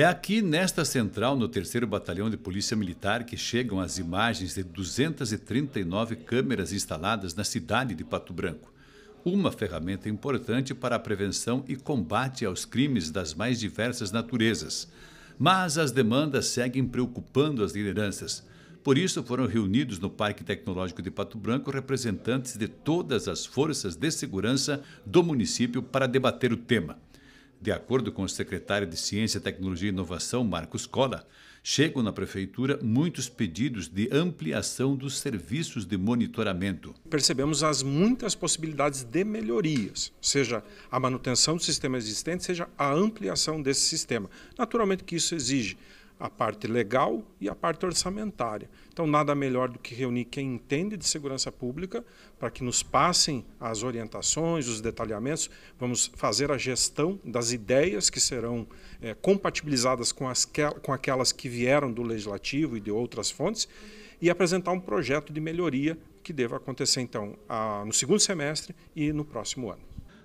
É aqui nesta central, no 3 Batalhão de Polícia Militar, que chegam as imagens de 239 câmeras instaladas na cidade de Pato Branco. Uma ferramenta importante para a prevenção e combate aos crimes das mais diversas naturezas. Mas as demandas seguem preocupando as lideranças. Por isso, foram reunidos no Parque Tecnológico de Pato Branco representantes de todas as forças de segurança do município para debater o tema. De acordo com o secretário de Ciência, Tecnologia e Inovação, Marcos Cola, chegam na prefeitura muitos pedidos de ampliação dos serviços de monitoramento. Percebemos as muitas possibilidades de melhorias, seja a manutenção do sistema existente, seja a ampliação desse sistema. Naturalmente que isso exige a parte legal e a parte orçamentária. Então, nada melhor do que reunir quem entende de segurança pública para que nos passem as orientações, os detalhamentos. Vamos fazer a gestão das ideias que serão é, compatibilizadas com, as que, com aquelas que vieram do legislativo e de outras fontes e apresentar um projeto de melhoria que deva acontecer, então, a, no segundo semestre e no próximo ano.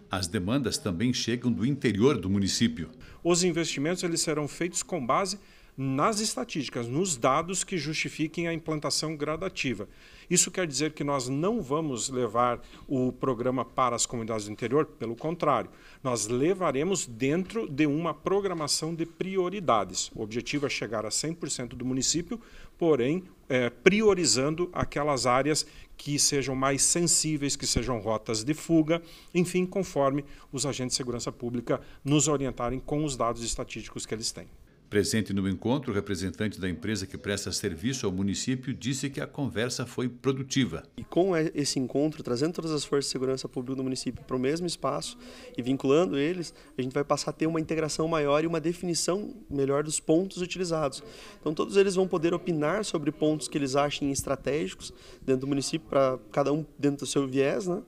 As demandas também chegam do interior do município. Os investimentos eles serão feitos com base nas estatísticas, nos dados que justifiquem a implantação gradativa. Isso quer dizer que nós não vamos levar o programa para as comunidades do interior, pelo contrário, nós levaremos dentro de uma programação de prioridades. O objetivo é chegar a 100% do município, porém é, priorizando aquelas áreas que sejam mais sensíveis, que sejam rotas de fuga, enfim, conforme os agentes de segurança pública nos orientarem com os dados estatísticos que eles têm. Presente no encontro, o representante da empresa que presta serviço ao município disse que a conversa foi produtiva. E com esse encontro, trazendo todas as forças de segurança pública do município para o mesmo espaço e vinculando eles, a gente vai passar a ter uma integração maior e uma definição melhor dos pontos utilizados. Então todos eles vão poder opinar sobre pontos que eles achem estratégicos dentro do município para cada um dentro do seu viés, né?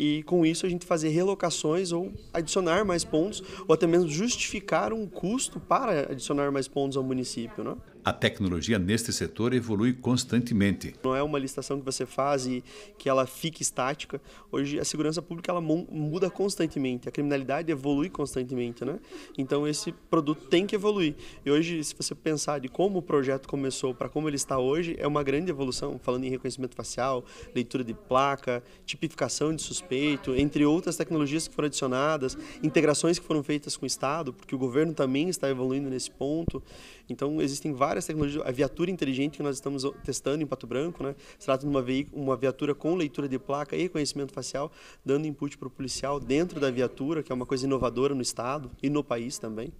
e com isso a gente fazer relocações ou adicionar mais pontos ou até mesmo justificar um custo para adicionar mais pontos ao município, né? A tecnologia neste setor evolui constantemente. Não é uma licitação que você faz e que ela fique estática. Hoje a segurança pública ela muda constantemente, a criminalidade evolui constantemente, né? Então esse produto tem que evoluir. E hoje, se você pensar de como o projeto começou para como ele está hoje, é uma grande evolução, falando em reconhecimento facial, leitura de placa, tipificação de suspeitos, respeito, entre outras tecnologias que foram adicionadas, integrações que foram feitas com o Estado, porque o governo também está evoluindo nesse ponto. Então, existem várias tecnologias. A viatura inteligente que nós estamos testando em Pato Branco, né? se trata de uma, uma viatura com leitura de placa e conhecimento facial, dando input para o policial dentro da viatura, que é uma coisa inovadora no Estado e no país também.